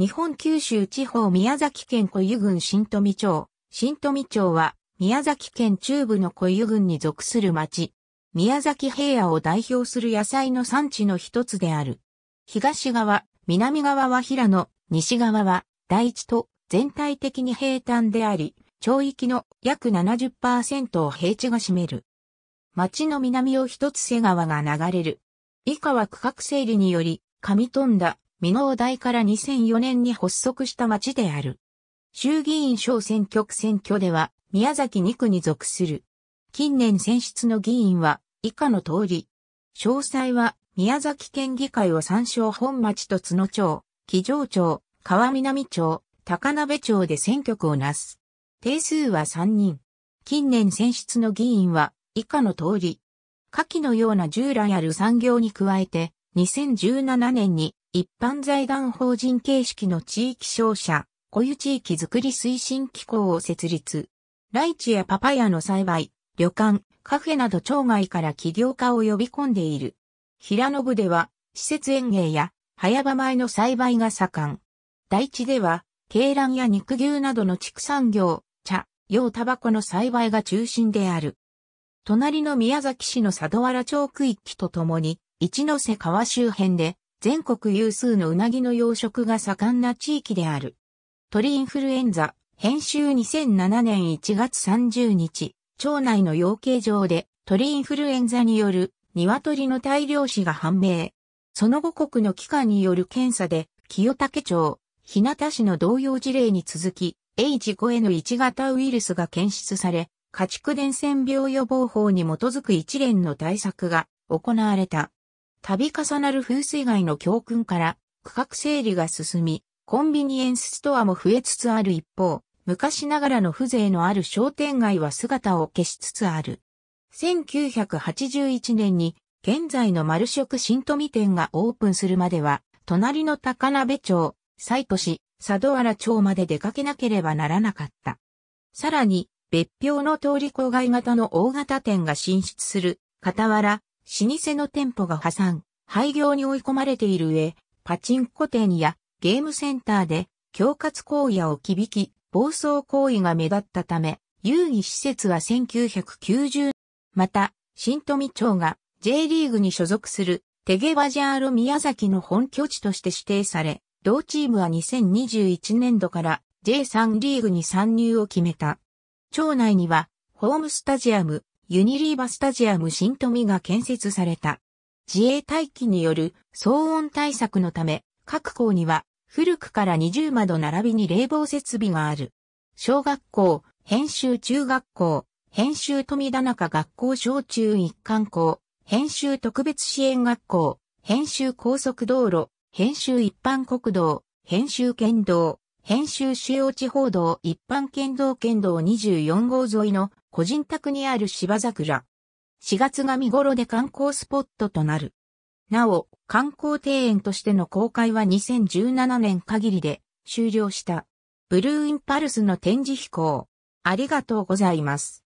日本九州地方宮崎県小湯郡新富町。新富町は宮崎県中部の小湯郡に属する町。宮崎平野を代表する野菜の産地の一つである。東側、南側は平野、西側は大地と全体的に平坦であり、町域の約70%を平地が占める。町の南を一つ瀬川が流れる。以下は区画整理により、上富田、美濃大から2004年に発足した町である。衆議院小選挙区選挙では宮崎2区に属する。近年選出の議員は以下の通り。詳細は宮崎県議会を参照本町と津野町、木城町、川南町、高鍋町で選挙区をなす。定数は3人。近年選出の議員は以下の通り。下記のような従来ある産業に加えて、2017年に一般財団法人形式の地域商社、固有地域づくり推進機構を設立。ライチやパパヤの栽培、旅館、カフェなど町外から起業家を呼び込んでいる。平野部では、施設園芸や早場米の栽培が盛ん。大地では、鶏卵や肉牛などの畜産業、茶、用タバコの栽培が中心である。隣の宮崎市の佐渡原町区域とともに、一ノ瀬川周辺で全国有数のうなぎの養殖が盛んな地域である。鳥インフルエンザ、編集2007年1月30日、町内の養鶏場で鳥インフルエンザによる鶏の大量死が判明。その後国の機関による検査で、清武町、日向市の同様事例に続き、H5N1 型ウイルスが検出され、家畜伝染病予防法に基づく一連の対策が行われた。度重なる風水害の教訓から、区画整理が進み、コンビニエンスストアも増えつつある一方、昔ながらの風情のある商店街は姿を消しつつある。1981年に現在の丸食新富店がオープンするまでは、隣の高鍋町、西都市、佐渡原町まで出かけなければならなかった。さらに、別表の通り郊外型の大型店が進出する、傍ら、老舗の店舗が破産、廃業に追い込まれている上、パチンコ店やゲームセンターで恐喝行為や置き引き、暴走行為が目立ったため、遊戯施設は1990、また、新富町が J リーグに所属するテゲバジャーロ宮崎の本拠地として指定され、同チームは2021年度から J3 リーグに参入を決めた。町内には、ホームスタジアム、ユニリーバスタジアム新富が建設された。自衛隊機による騒音対策のため、各校には古くから20窓並びに冷房設備がある。小学校、編集中学校、編集富田中学校小中一貫校、編集特別支援学校、編集高速道路、編集一般国道、編集県道、編集主要地方道一般県道県道24号沿いの個人宅にある芝桜。4月が見頃で観光スポットとなる。なお、観光庭園としての公開は2017年限りで終了した。ブルーインパルスの展示飛行。ありがとうございます。